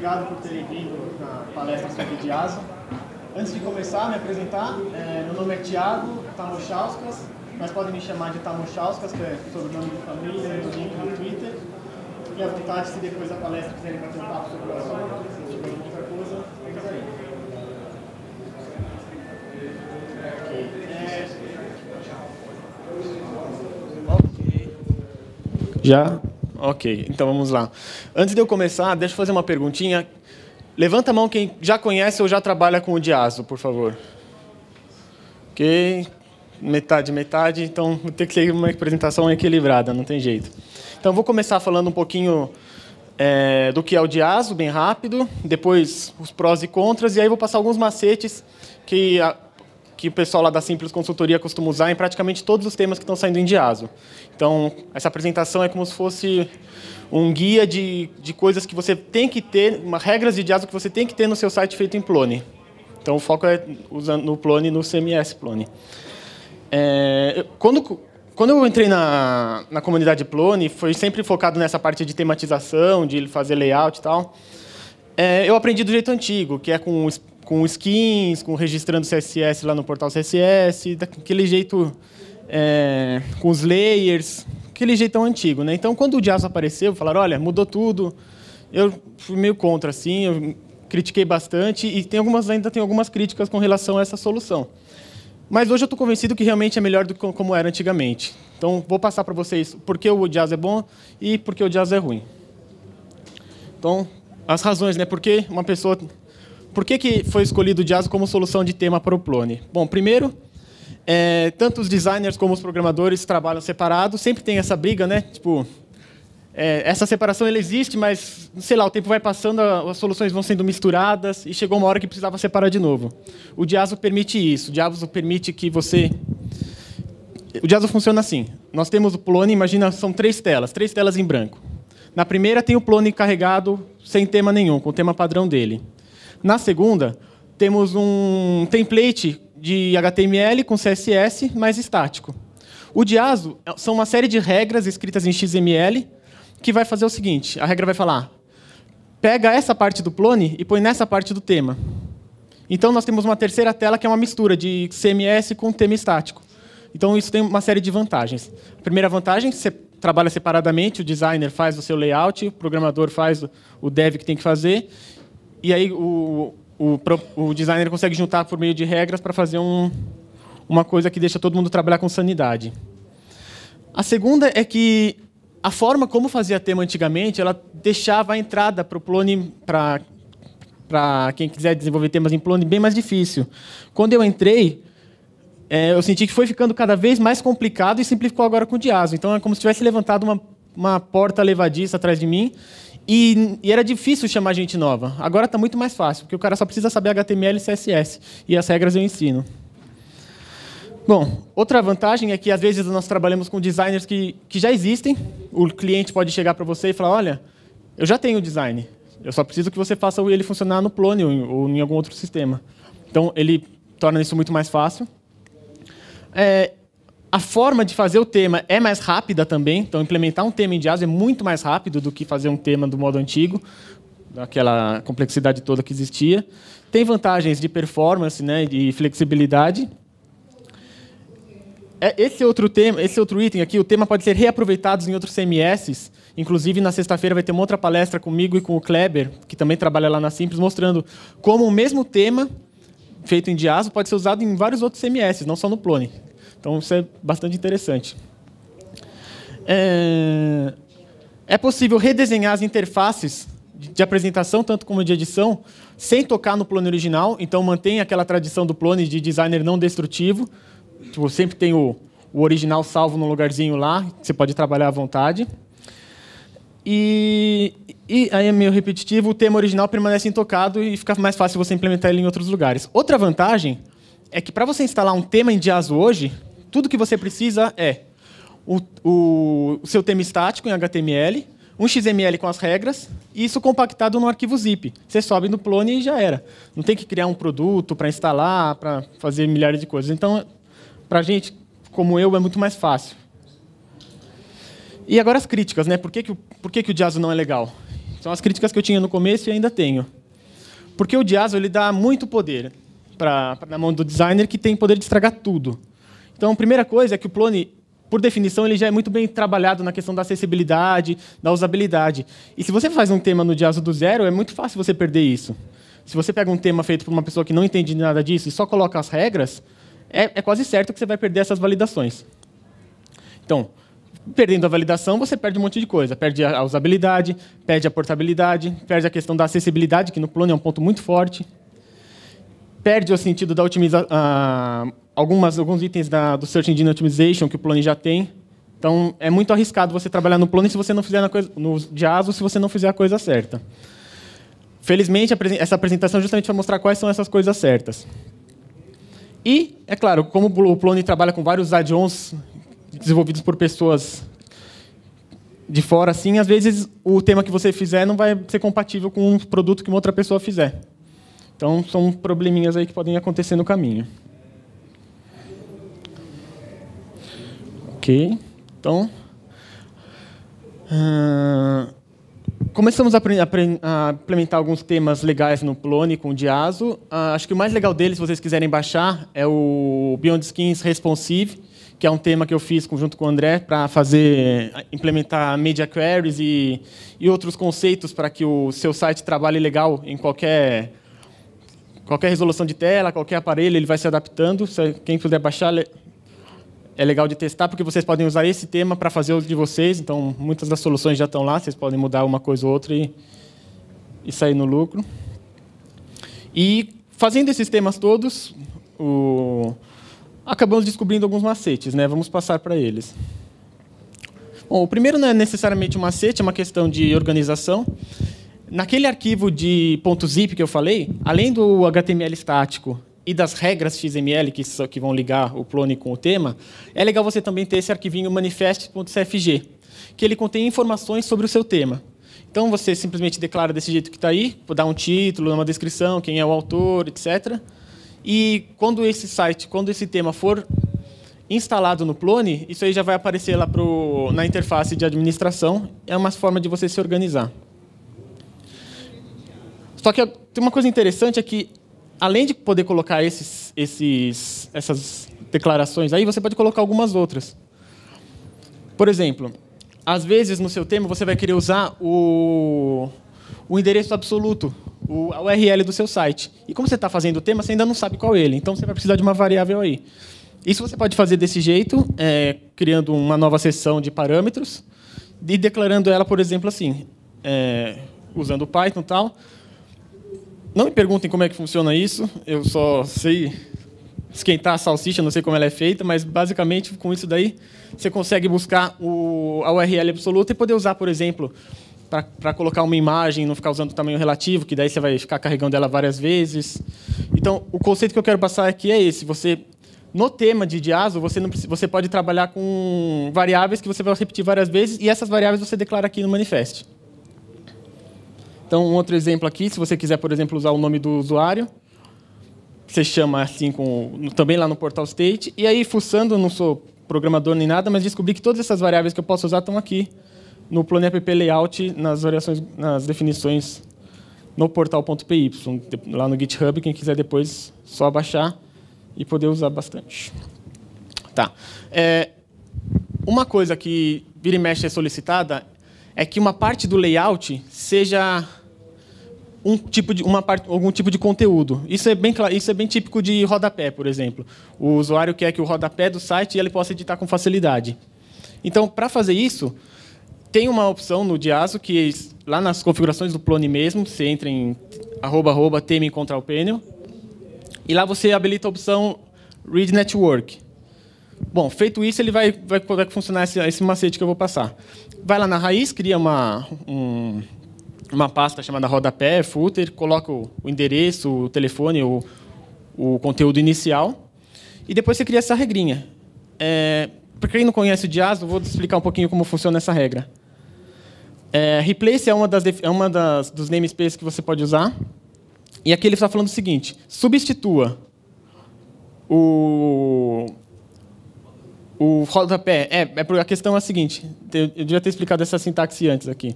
obrigado por terem vindo na palestra sobre Diaso. Antes de começar me apresentar, é, meu nome é Tiago Tamochauskas, mas podem me chamar de Tamochauskas, que é sobrenome de família, meu link no Twitter. E à vontade se depois da palestra quiserem bater um papo sobre o assunto, se tiverem outra coisa, fica aí. Okay. É... Já? Ok, então vamos lá. Antes de eu começar, deixa eu fazer uma perguntinha. Levanta a mão quem já conhece ou já trabalha com o diazo, por favor. Ok, metade, metade. Então, vou ter que ter uma apresentação equilibrada, não tem jeito. Então, vou começar falando um pouquinho é, do que é o diazo, bem rápido. Depois, os prós e contras. E aí, vou passar alguns macetes que que o pessoal lá da Simples Consultoria costuma usar em praticamente todos os temas que estão saindo em Diaso. Então, essa apresentação é como se fosse um guia de, de coisas que você tem que ter, uma, regras de Diaso que você tem que ter no seu site feito em Plone. Então, o foco é usando no Plone, no CMS Plone. É, quando, quando eu entrei na, na comunidade Plone, foi sempre focado nessa parte de tematização, de fazer layout e tal. É, eu aprendi do jeito antigo, que é com com skins, com registrando CSS lá no portal CSS, daquele jeito é, com os layers, aquele jeitão antigo, né? Então, quando o Jazz apareceu, falaram, olha, mudou tudo. Eu fui meio contra, assim, eu critiquei bastante e tem algumas ainda tem algumas críticas com relação a essa solução. Mas hoje eu estou convencido que realmente é melhor do que como era antigamente. Então, vou passar para vocês por que o Jazz é bom e por que o Jazz é ruim. Então, as razões, né? Por que uma pessoa por que, que foi escolhido o Jazz como solução de tema para o Plone? Bom, primeiro, é, tanto os designers como os programadores trabalham separados, sempre tem essa briga, né? Tipo, é, essa separação ela existe, mas, sei lá, o tempo vai passando, as soluções vão sendo misturadas e chegou uma hora que precisava separar de novo. O Diaso permite isso. O Diaso permite que você... O Diaso funciona assim. Nós temos o plone, imagina, são três telas, três telas em branco. Na primeira tem o plone carregado sem tema nenhum, com o tema padrão dele. Na segunda, temos um template de HTML com CSS mais estático. O DIAZO são uma série de regras escritas em XML que vai fazer o seguinte: a regra vai falar, pega essa parte do plone e põe nessa parte do tema. Então nós temos uma terceira tela que é uma mistura de CMS com tema estático. Então isso tem uma série de vantagens. A primeira vantagem, você trabalha separadamente, o designer faz o seu layout, o programador faz o dev que tem que fazer, e aí o, o, o designer consegue juntar por meio de regras para fazer um, uma coisa que deixa todo mundo trabalhar com sanidade. A segunda é que a forma como fazia tema antigamente, ela deixava a entrada para o Plone, para para quem quiser desenvolver temas em Plone, bem mais difícil. Quando eu entrei, é, eu senti que foi ficando cada vez mais complicado e simplificou agora com o Diazo. Então é como se tivesse levantado uma, uma porta levadiça atrás de mim e, e, era difícil chamar gente nova. Agora está muito mais fácil, porque o cara só precisa saber HTML e CSS. E as regras eu ensino. Bom, outra vantagem é que às vezes nós trabalhamos com designers que, que já existem. O cliente pode chegar para você e falar: olha, eu já tenho o design. Eu só preciso que você faça ele funcionar no Plone ou em, ou em algum outro sistema. Então ele torna isso muito mais fácil. É, a forma de fazer o tema é mais rápida também, então implementar um tema em Jazz é muito mais rápido do que fazer um tema do modo antigo, daquela complexidade toda que existia. Tem vantagens de performance, né, de flexibilidade. É, esse outro tema, esse outro item aqui, o tema pode ser reaproveitado em outros CMSs. Inclusive na sexta-feira vai ter uma outra palestra comigo e com o Kleber, que também trabalha lá na Simples, mostrando como o mesmo tema feito em Diazo pode ser usado em vários outros CMS, não só no Plone. Então, isso é bastante interessante. É, é possível redesenhar as interfaces de apresentação, tanto como de edição, sem tocar no plano original. Então, mantém aquela tradição do plano de designer não destrutivo. Tipo, sempre tem o, o original salvo num lugarzinho lá, você pode trabalhar à vontade. E, e aí é meio repetitivo, o tema original permanece intocado e fica mais fácil você implementar ele em outros lugares. Outra vantagem é que para você instalar um tema em Jazz hoje, tudo que você precisa é o, o, seu tema estático em HTML, um XML com as regras, e isso compactado no arquivo zip. Você sobe no Plone e já era. Não tem que criar um produto para instalar, para fazer milhares de coisas. Então, para gente como eu, é muito mais fácil. E agora as críticas, né? Por que, que, por que, que o Diazo não é legal? São as críticas que eu tinha no começo e ainda tenho. Porque o Diazo ele dá muito poder pra, pra na mão do designer que tem poder de estragar tudo. Então, a primeira coisa é que o Plone, por definição, ele já é muito bem trabalhado na questão da acessibilidade, da usabilidade. E se você faz um tema no Diazo do zero, é muito fácil você perder isso. Se você pega um tema feito por uma pessoa que não entende nada disso e só coloca as regras, é, é quase certo que você vai perder essas validações. Então, perdendo a validação, você perde um monte de coisa. Perde a usabilidade, perde a portabilidade, perde a questão da acessibilidade, que no Plone é um ponto muito forte. Perde o sentido da otimização algumas, alguns itens da, do Search Engine Optimization que o Plone já tem. Então, é muito arriscado você trabalhar no Plone se você não fizer na coisa, no Jaso se você não fizer a coisa certa. Felizmente, essa apresentação justamente vai mostrar quais são essas coisas certas. E, é claro, como o Plone trabalha com vários add-ons desenvolvidos por pessoas de fora, assim, às vezes o tema que você fizer não vai ser compatível com um produto que uma outra pessoa fizer. Então, são probleminhas aí que podem acontecer no caminho. Ok. Então. Uh, começamos a, a, implementar alguns temas legais no Plone com o Diazo. Uh, acho que o mais legal deles, se vocês quiserem baixar, é o Beyond Skins Responsive, que é um tema que eu fiz junto com o André para fazer implementar media queries e, e outros conceitos para que o seu site trabalhe legal em qualquer qualquer resolução de tela, qualquer aparelho, ele vai se adaptando. Quem puder baixar, é legal de testar porque vocês podem usar esse tema para fazer o de vocês. Então, muitas das soluções já estão lá. Vocês podem mudar uma coisa ou outra e, e sair no lucro. E fazendo esses temas todos, o... acabamos descobrindo alguns macetes. Né? Vamos passar para eles. Bom, o primeiro não é necessariamente um macete, é uma questão de organização. Naquele arquivo de .zip que eu falei, além do HTML estático e das regras XML que, que vão ligar o Plone com o tema, é legal você também ter esse arquivinho manifest.cfg, que ele contém informações sobre o seu tema. Então você simplesmente declara desse jeito que está aí, dá um título, uma descrição, quem é o autor, etc. E quando esse site, quando esse tema for instalado no Plone, isso aí já vai aparecer lá pro, na interface de administração. É uma forma de você se organizar. Só que tem uma coisa interessante é que além de poder colocar esses, esses, essas declarações aí, você pode colocar algumas outras. Por exemplo, às vezes no seu tema você vai querer usar o, o endereço absoluto, o a URL do seu site. E como você está fazendo o tema, você ainda não sabe qual é ele. Então você vai precisar de uma variável aí. Isso você pode fazer desse jeito, é, criando uma nova seção de parâmetros e declarando ela, por exemplo, assim, é, usando o Python e tal. Não me perguntem como é que funciona isso, eu só sei esquentar a salsicha, não sei como ela é feita, mas basicamente com isso daí você consegue buscar o, a URL absoluta e poder usar, por exemplo, para colocar uma imagem, não ficar usando o tamanho relativo, que daí você vai ficar carregando ela várias vezes. Então, o conceito que eu quero passar aqui é esse. Você no tema de diazo, você, você pode trabalhar com variáveis que você vai repetir várias vezes e essas variáveis você declara aqui no manifesto. Então, um outro exemplo aqui, se você quiser, por exemplo, usar o nome do usuário, você chama assim com também lá no portal state e aí fuçando, não sou programador nem nada, mas descobri que todas essas variáveis que eu posso usar estão aqui no plano app layout nas variações, nas definições no portal.py, lá no GitHub, quem quiser depois só baixar e poder usar bastante. Tá. É, uma coisa que vira e mexe é solicitada é que uma parte do layout seja um tipo de, uma parte algum tipo de conteúdo. Isso é, bem, isso é bem típico de rodapé, por exemplo. O usuário quer que o rodapé do site ele possa editar com facilidade. Então, para fazer isso, tem uma opção no diaso que lá nas configurações do Plone mesmo, você entra em arroba, arroba, tema encontrar o pênio, e lá você habilita a opção Read Network. Bom, feito isso, ele vai, vai, vai funcionar esse, esse macete que eu vou passar. Vai lá na raiz, cria uma, um, uma pasta chamada rodapé, footer, coloca o endereço, o telefone, o, o conteúdo inicial. E depois você cria essa regrinha. É, Para quem não conhece o JAS, eu vou explicar um pouquinho como funciona essa regra. É, replace é uma, das, é uma das, dos namespaces que você pode usar. E aqui ele está falando o seguinte: substitua o, o rodapé. É, é, a questão é a seguinte: eu devia ter explicado essa sintaxe antes aqui.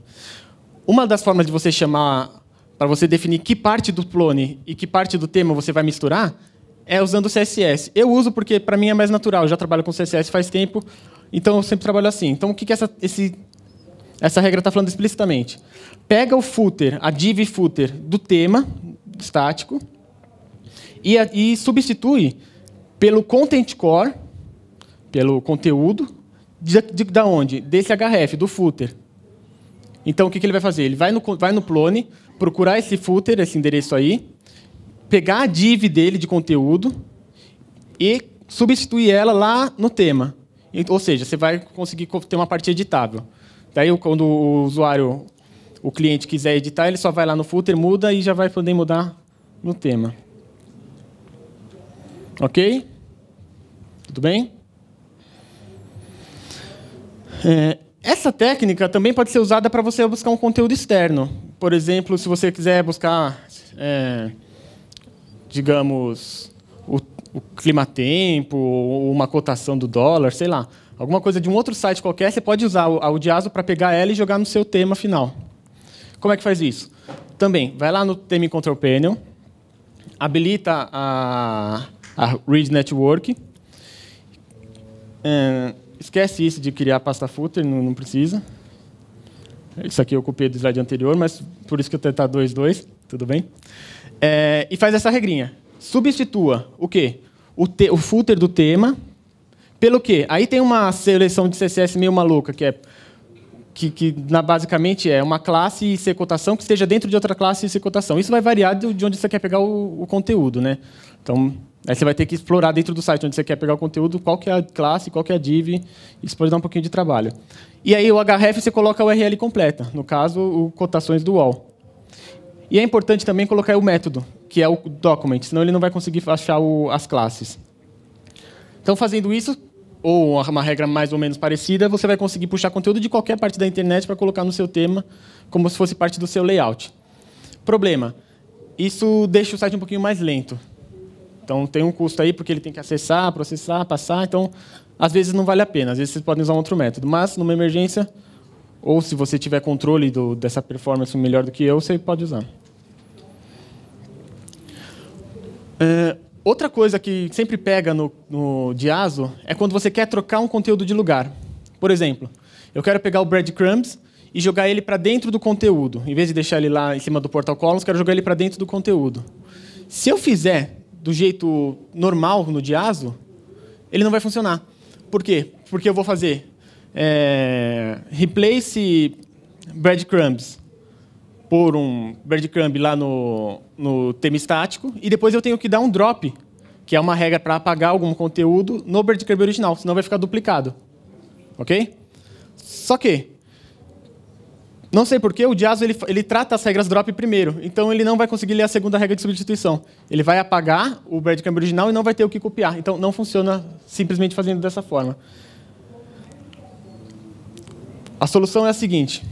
Uma das formas de você chamar, para você definir que parte do clone e que parte do tema você vai misturar, é usando o CSS. Eu uso porque, para mim, é mais natural. Eu já trabalho com CSS faz tempo, então eu sempre trabalho assim. Então, o que, que essa, esse, essa regra está falando explicitamente? Pega o footer, a div footer do tema estático e, a, e substitui pelo content core, pelo conteúdo, de, de, da onde? Desse href, do footer. Então, o que, que ele vai fazer? Ele vai no, vai no Plone, procurar esse footer, esse endereço aí, pegar a div dele de conteúdo e substituir ela lá no tema. Ou seja, você vai conseguir ter uma parte editável. Daí, quando o usuário, o cliente quiser editar, ele só vai lá no footer, muda e já vai poder mudar no tema. Ok? Tudo bem? É, essa técnica também pode ser usada para você buscar um conteúdo externo. Por exemplo, se você quiser buscar, é, digamos, o, o clima-tempo, ou uma cotação do dólar, sei lá. Alguma coisa de um outro site qualquer, você pode usar o, o para pegar ela e jogar no seu tema final. Como é que faz isso? Também, vai lá no Theme Control Panel, habilita a, a Read Network, é, esquece isso de criar pasta footer, não, não precisa. Isso aqui eu copiei do slide anterior, mas por isso que eu tentar tá 2, tudo bem? É, e faz essa regrinha. Substitua o quê? O, te, o footer do tema pelo quê? Aí tem uma seleção de CSS meio maluca, que é que, que na, basicamente é uma classe e secotação que esteja dentro de outra classe e secotação. Isso vai variar de onde você quer pegar o, o conteúdo. Né? Então, Aí você vai ter que explorar dentro do site onde você quer pegar o conteúdo, qual que é a classe, qual que é a div, isso pode dar um pouquinho de trabalho. E aí o href você coloca a URL completa, no caso, o cotações do UOL. E é importante também colocar o método, que é o document, senão ele não vai conseguir achar o, as classes. Então, fazendo isso, ou uma regra mais ou menos parecida, você vai conseguir puxar conteúdo de qualquer parte da internet para colocar no seu tema, como se fosse parte do seu layout. Problema, isso deixa o site um pouquinho mais lento. Então tem um custo aí porque ele tem que acessar, processar, passar. Então às vezes não vale a pena. Às vezes vocês podem usar um outro método. Mas numa emergência ou se você tiver controle do, dessa performance melhor do que eu, você pode usar. É, outra coisa que sempre pega no, no Diazo é quando você quer trocar um conteúdo de lugar. Por exemplo, eu quero pegar o breadcrumbs e jogar ele para dentro do conteúdo. Em vez de deixar ele lá em cima do portal columns, quero jogar ele para dentro do conteúdo. Se eu fizer do jeito normal no diazo, ele não vai funcionar. Por quê? Porque eu vou fazer é, replace breadcrumbs por um breadcrumb lá no, no tema estático, e depois eu tenho que dar um drop, que é uma regra para apagar algum conteúdo no breadcrumb original, senão vai ficar duplicado. Ok? Só que não sei porquê, o Diaso ele, ele trata as regras drop primeiro, então ele não vai conseguir ler a segunda regra de substituição. Ele vai apagar o breadcrumb original e não vai ter o que copiar. Então não funciona simplesmente fazendo dessa forma. A solução é a seguinte: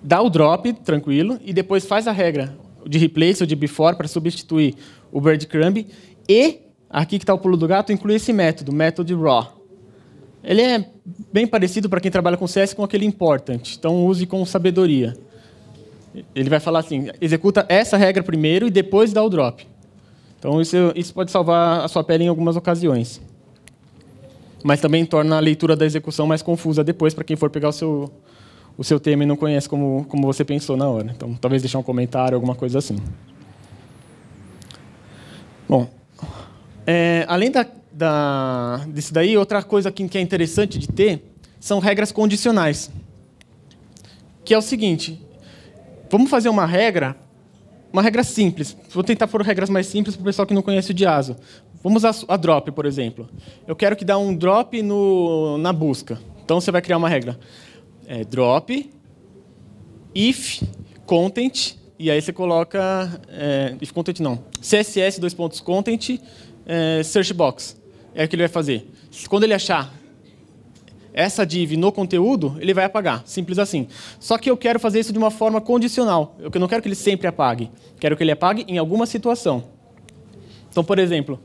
dá o drop tranquilo e depois faz a regra de replace ou de before para substituir o breadcrumb e aqui que está o pulo do gato inclui esse método, método raw. Ele é bem parecido para quem trabalha com CS com aquele important. Então use com sabedoria. Ele vai falar assim: executa essa regra primeiro e depois dá o drop. Então isso, isso pode salvar a sua pele em algumas ocasiões. Mas também torna a leitura da execução mais confusa depois para quem for pegar o seu, o seu tema e não conhece como, como você pensou na hora. Então talvez deixar um comentário, alguma coisa assim. Bom, é, além da da, disso daí, outra coisa que, que é interessante de ter são regras condicionais. Que é o seguinte: vamos fazer uma regra, uma regra simples. Vou tentar pôr regras mais simples para o pessoal que não conhece o Diaso. Vamos usar a drop, por exemplo. Eu quero que dê um drop no, na busca. Então você vai criar uma regra. É, drop if content e aí você coloca é, if content não css dois pontos content é, search box é o que ele vai fazer. Quando ele achar essa div no conteúdo, ele vai apagar. Simples assim. Só que eu quero fazer isso de uma forma condicional. Eu não quero que ele sempre apague. Quero que ele apague em alguma situação. Então, por exemplo,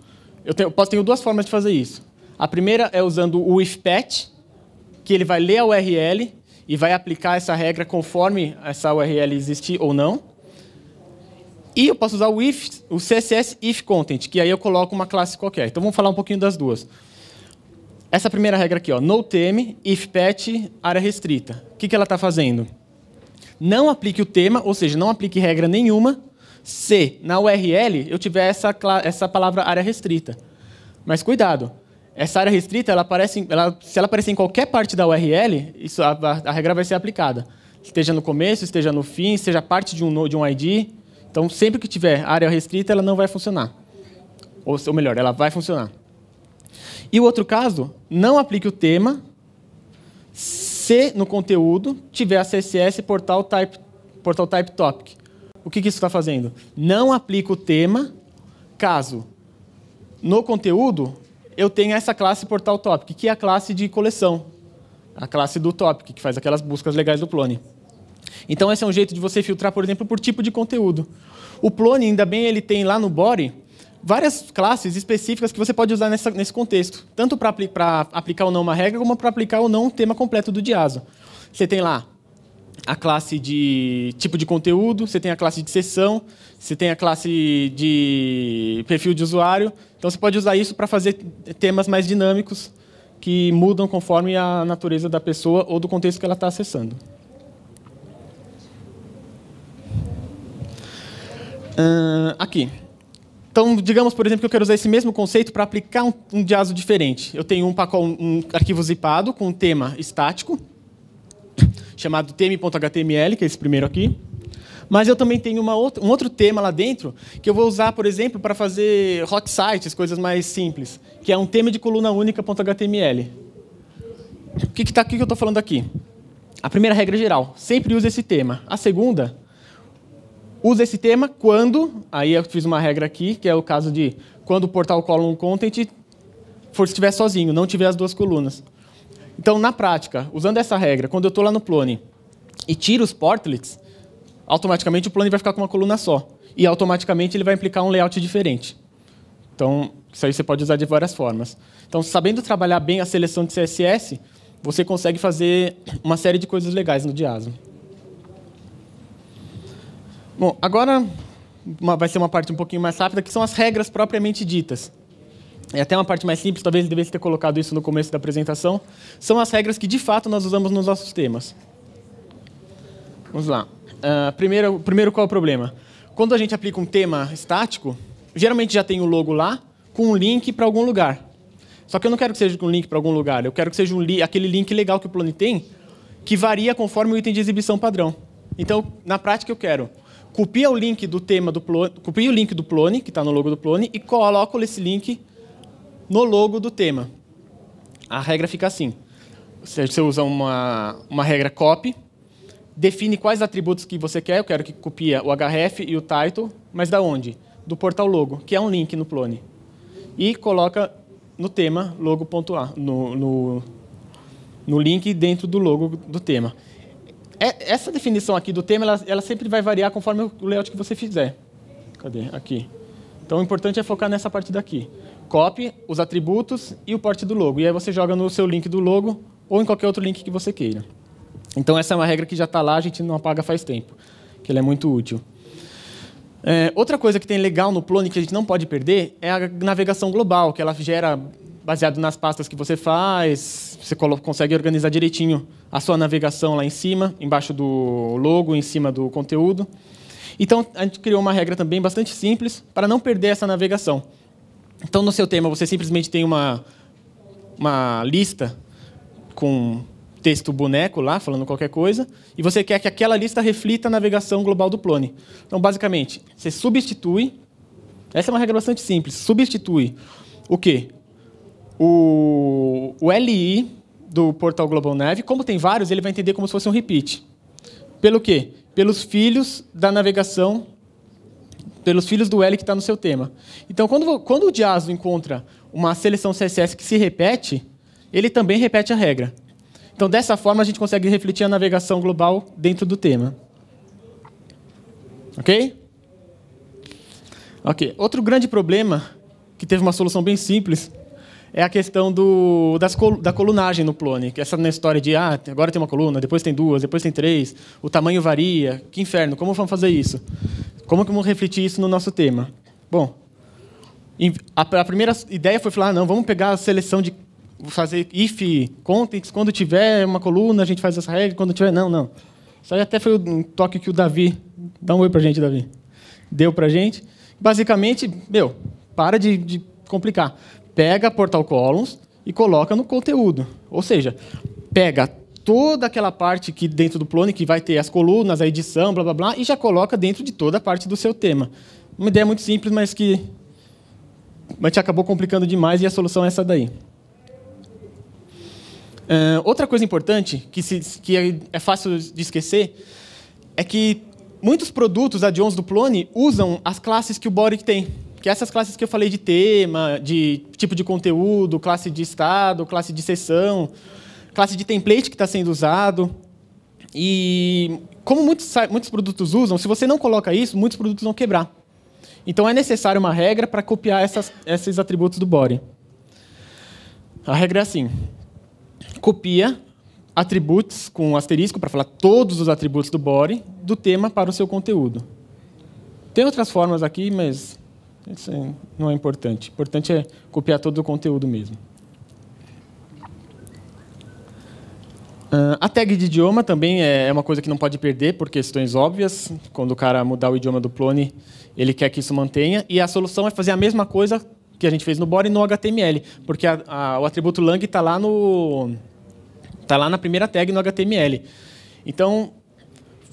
eu tenho, posso ter duas formas de fazer isso. A primeira é usando o ifpatch, que ele vai ler a URL e vai aplicar essa regra conforme essa URL existir ou não. E eu posso usar o if, o CSS if content, que aí eu coloco uma classe qualquer. Então vamos falar um pouquinho das duas. Essa primeira regra aqui, ó, no theme, if pet, área restrita. O que, que ela está fazendo? Não aplique o tema, ou seja, não aplique regra nenhuma, se na URL eu tiver essa, essa palavra área restrita. Mas cuidado, essa área restrita, ela aparece, ela, se ela aparecer em qualquer parte da URL, isso, a, a, regra vai ser aplicada. Esteja no começo, esteja no fim, seja parte de um, de um ID, então, sempre que tiver área restrita, ela não vai funcionar. Ou, ou melhor, ela vai funcionar. E o outro caso, não aplique o tema se no conteúdo tiver a CSS portal type, portal type topic. O que, que isso está fazendo? Não aplique o tema caso no conteúdo eu tenha essa classe portal topic, que é a classe de coleção, a classe do topic, que faz aquelas buscas legais do Plone. Então esse é um jeito de você filtrar, por exemplo, por tipo de conteúdo. O Plone, ainda bem, ele tem lá no Body várias classes específicas que você pode usar nessa, nesse contexto, tanto para apli aplicar ou não uma regra, como para aplicar ou não um tema completo do diaso. Você tem lá a classe de tipo de conteúdo, você tem a classe de sessão, você tem a classe de perfil de usuário. Então você pode usar isso para fazer temas mais dinâmicos que mudam conforme a natureza da pessoa ou do contexto que ela está acessando. Uh, aqui. Então, digamos, por exemplo, que eu quero usar esse mesmo conceito para aplicar um, um diferente. Eu tenho um, pacote, um arquivo zipado com um tema estático, chamado teme.html, que é esse primeiro aqui. Mas eu também tenho outra, um outro tema lá dentro que eu vou usar, por exemplo, para fazer hot sites, coisas mais simples, que é um tema de coluna única.html. O que, está aqui que eu estou falando aqui? A primeira regra geral, sempre use esse tema. A segunda usa esse tema quando, aí eu fiz uma regra aqui, que é o caso de quando o portal column content for estiver sozinho, não tiver as duas colunas. Então, na prática, usando essa regra, quando eu estou lá no Plone e tiro os portlets, automaticamente o Plone vai ficar com uma coluna só. E automaticamente ele vai implicar um layout diferente. Então, isso aí você pode usar de várias formas. Então, sabendo trabalhar bem a seleção de CSS, você consegue fazer uma série de coisas legais no Diasmo. Bom, agora uma, vai ser uma parte um pouquinho mais rápida, que são as regras propriamente ditas. É até uma parte mais simples, talvez ele devesse ter colocado isso no começo da apresentação. São as regras que, de fato, nós usamos nos nossos temas. Vamos lá. Uh, primeiro, primeiro, qual é o problema? Quando a gente aplica um tema estático, geralmente já tem o logo lá, com um link para algum lugar. Só que eu não quero que seja um link para algum lugar, eu quero que seja um li aquele link legal que o Plone tem, que varia conforme o item de exibição padrão. Então, na prática, eu quero copia o link do tema do Plone, copia o link do Plone, que está no logo do Plone, e coloco esse link no logo do tema. A regra fica assim. Você usa uma, uma regra copy, define quais atributos que você quer, eu quero que copie o href e o title, mas da onde? Do portal logo, que é um link no Plone. E coloca no tema logo.a, no, no, no link dentro do logo do tema. É, essa definição aqui do tema, ela, ela sempre vai variar conforme o layout que você fizer. Cadê? Aqui. Então, o importante é focar nessa parte daqui. Copy, os atributos e o porte do logo. E aí você joga no seu link do logo ou em qualquer outro link que você queira. Então, essa é uma regra que já está lá, a gente não apaga faz tempo, que ela é muito útil. É, outra coisa que tem legal no Plone que a gente não pode perder é a navegação global, que ela gera baseado nas pastas que você faz, você consegue organizar direitinho a sua navegação lá em cima, embaixo do logo, em cima do conteúdo. Então, a gente criou uma regra também bastante simples para não perder essa navegação. Então, no seu tema, você simplesmente tem uma, uma lista com texto boneco lá, falando qualquer coisa, e você quer que aquela lista reflita a navegação global do plone. Então, basicamente, você substitui. Essa é uma regra bastante simples. Substitui o quê? O, o LI do portal Global Nav, como tem vários, ele vai entender como se fosse um repeat. Pelo quê? Pelos filhos da navegação, pelos filhos do L que está no seu tema. Então, quando, quando o Jaso encontra uma seleção CSS que se repete, ele também repete a regra. Então, dessa forma, a gente consegue refletir a navegação global dentro do tema. Ok? Ok. Outro grande problema, que teve uma solução bem simples, é a questão do, das, da colunagem no Plone. É essa história de, ah, agora tem uma coluna, depois tem duas, depois tem três, o tamanho varia. Que inferno, como vamos fazer isso? Como vamos refletir isso no nosso tema? Bom, a, primeira ideia foi falar, ah, não, vamos pegar a seleção de fazer if, contents, quando tiver uma coluna, a gente faz essa regra, quando tiver, não, não. Isso aí até foi um toque que o Davi, dá um oi pra gente, Davi, deu pra gente. Basicamente, meu, para de, de complicar pega Portal Columns e coloca no conteúdo. Ou seja, pega toda aquela parte que dentro do Plone, que vai ter as colunas, a edição, blá blá blá, e já coloca dentro de toda a parte do seu tema. Uma ideia muito simples, mas que mas te acabou complicando demais e a solução é essa daí. Uh, outra coisa importante, que, se, que é, é fácil de esquecer, é que muitos produtos add-ons do Plone usam as classes que o Boric tem. Porque essas classes que eu falei de tema, de tipo de conteúdo, classe de estado, classe de sessão, classe de template que está sendo usado. E como muitos, muitos produtos usam, se você não coloca isso, muitos produtos vão quebrar. Então é necessário uma regra para copiar essas, esses atributos do body. A regra é assim: copia atributos com um asterisco para falar todos os atributos do body do tema para o seu conteúdo. Tem outras formas aqui, mas isso não é importante. O importante é copiar todo o conteúdo mesmo. Ah, a tag de idioma também é, é uma coisa que não pode perder por questões óbvias. Quando o cara mudar o idioma do Plone, ele quer que isso mantenha. E a solução é fazer a mesma coisa que a gente fez no body no HTML, porque a, a, o atributo lang está lá no tá lá na primeira tag no HTML. Então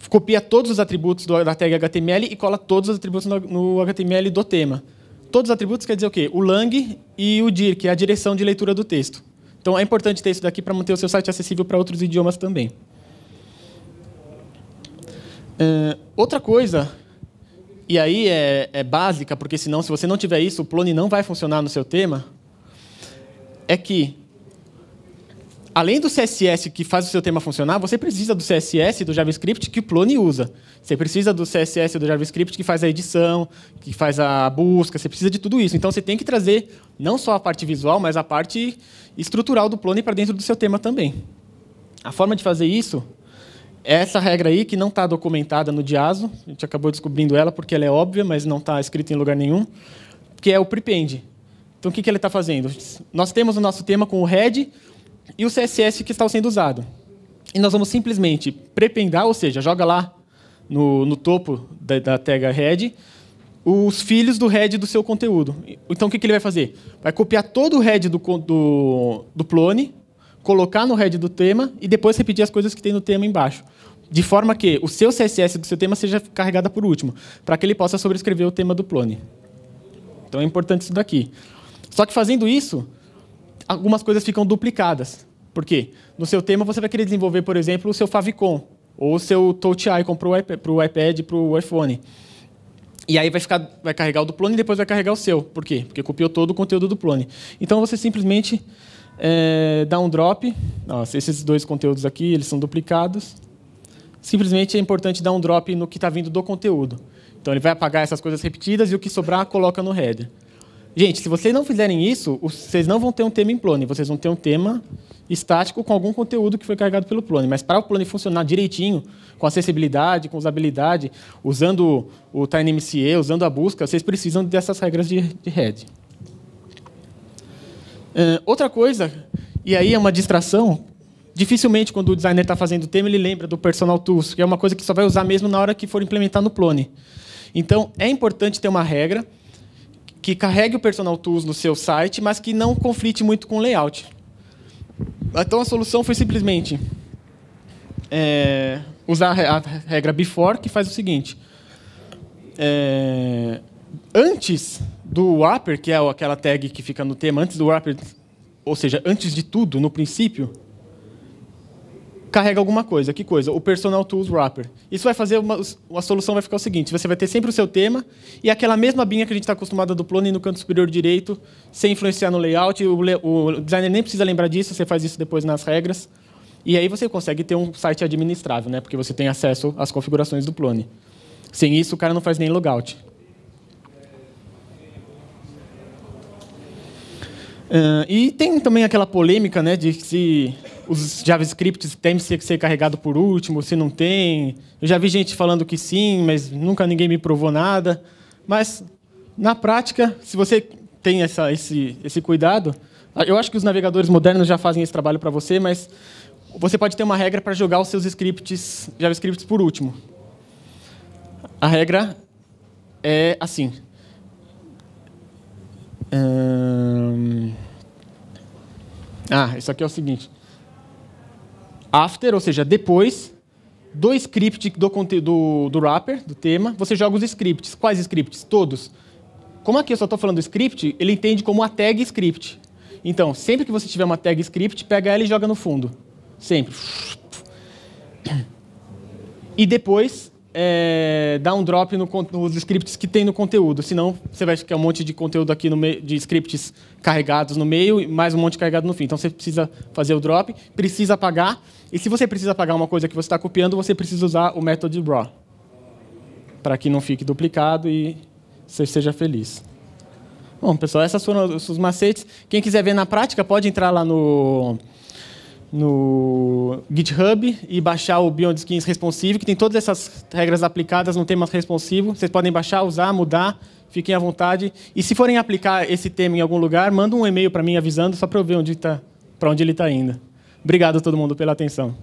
copia todos os atributos da tag HTML e cola todos os atributos no HTML do tema. Todos os atributos quer dizer o quê? O lang e o dir, que é a direção de leitura do texto. Então é importante ter isso daqui para manter o seu site acessível para outros idiomas também. Uh, outra coisa, e aí é, é, básica, porque senão se você não tiver isso, o plone não vai funcionar no seu tema, é que além do CSS que faz o seu tema funcionar, você precisa do CSS e do JavaScript que o Plone usa. Você precisa do CSS e do JavaScript que faz a edição, que faz a busca, você precisa de tudo isso. Então você tem que trazer não só a parte visual, mas a parte estrutural do Plone para dentro do seu tema também. A forma de fazer isso é essa regra aí que não está documentada no Diaso, a gente acabou descobrindo ela porque ela é óbvia, mas não está escrita em lugar nenhum, que é o prepend. Então o que, que ele está fazendo? Nós temos o nosso tema com o head, e o CSS que está sendo usado. E nós vamos simplesmente prependar, ou seja, joga lá no, no topo da, da tag head, os filhos do head do seu conteúdo. Então, o que, que ele vai fazer? Vai copiar todo o head do, do, do plone, colocar no head do tema e depois repetir as coisas que tem no tema embaixo. De forma que o seu CSS do seu tema seja carregada por último, para que ele possa sobrescrever o tema do plone. Então é importante isso daqui. Só que fazendo isso, algumas coisas ficam duplicadas. Por quê? No seu tema, você vai querer desenvolver, por exemplo, o seu favicon, ou o seu Touch Icon para o iPad, para o iPhone. E aí vai, ficar, vai carregar o do Plone e depois vai carregar o seu. Por quê? Porque copiou todo o conteúdo do Plone. Então você simplesmente é, dá um drop. Nossa, esses dois conteúdos aqui eles são duplicados. Simplesmente é importante dar um drop no que está vindo do conteúdo. Então ele vai apagar essas coisas repetidas e o que sobrar coloca no header. Gente, se vocês não fizerem isso, vocês não vão ter um tema em Plone, vocês vão ter um tema estático com algum conteúdo que foi carregado pelo Plone. Mas para o Plone funcionar direitinho, com acessibilidade, com usabilidade, usando o TinyMCE, usando a busca, vocês precisam dessas regras de, de head. Uh, outra coisa, e aí é uma distração, dificilmente quando o designer está fazendo o tema, ele lembra do Personal Tools, que é uma coisa que só vai usar mesmo na hora que for implementar no Plone. Então, é importante ter uma regra que carregue o Personal Tools no seu site, mas que não conflite muito com o layout. Então a solução foi simplesmente é, usar a regra before, que faz o seguinte. É, antes do wrapper, que é aquela tag que fica no tema, antes do wrapper, ou seja, antes de tudo, no princípio, carrega alguma coisa. Que coisa? O Personal Tools Wrapper. Isso vai fazer uma, a solução vai ficar o seguinte: você vai ter sempre o seu tema e aquela mesma binha que a gente está acostumado do plone no canto superior direito, sem influenciar no layout. O, o designer nem precisa lembrar disso. Você faz isso depois nas regras. E aí você consegue ter um site administrável, né? Porque você tem acesso às configurações do plone. Sem isso, o cara não faz nem logout. Uh, e tem também aquela polêmica, né, de se os JavaScripts tem que ser carregado por último, se não tem. Eu já vi gente falando que sim, mas nunca ninguém me provou nada. Mas, na prática, se você tem essa, esse, esse cuidado, eu acho que os navegadores modernos já fazem esse trabalho para você, mas você pode ter uma regra para jogar os seus scripts, JavaScripts por último. A regra é assim. Hum... Ah, isso aqui é o seguinte after, ou seja, depois do script do, do, do wrapper, do tema, você joga os scripts. Quais scripts? Todos. Como aqui eu só estou falando script, ele entende como a tag script. Então, sempre que você tiver uma tag script, pega ela e joga no fundo. Sempre. E depois, é, dar um drop no, nos scripts que tem no conteúdo. Senão, você vai ficar um monte de conteúdo aqui no meio, de scripts carregados no meio e mais um monte carregado no fim. Então, você precisa fazer o drop, precisa apagar. E se você precisa apagar uma coisa que você está copiando, você precisa usar o método raw para que não fique duplicado e você seja feliz. Bom, pessoal, essas foram os macetes. Quem quiser ver na prática, pode entrar lá no no GitHub e baixar o Beyond Skins responsivo, que tem todas essas regras aplicadas no tema responsivo. Vocês podem baixar, usar, mudar, fiquem à vontade. E se forem aplicar esse tema em algum lugar, manda um e-mail para mim avisando, só para eu ver onde tá, para onde ele está ainda. Obrigado a todo mundo pela atenção.